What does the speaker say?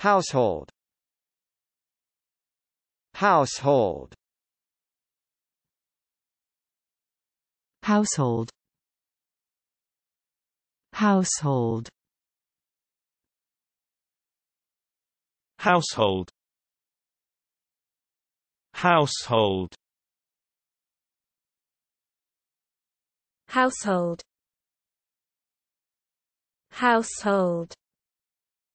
Household Household Household Household Household Household Household Household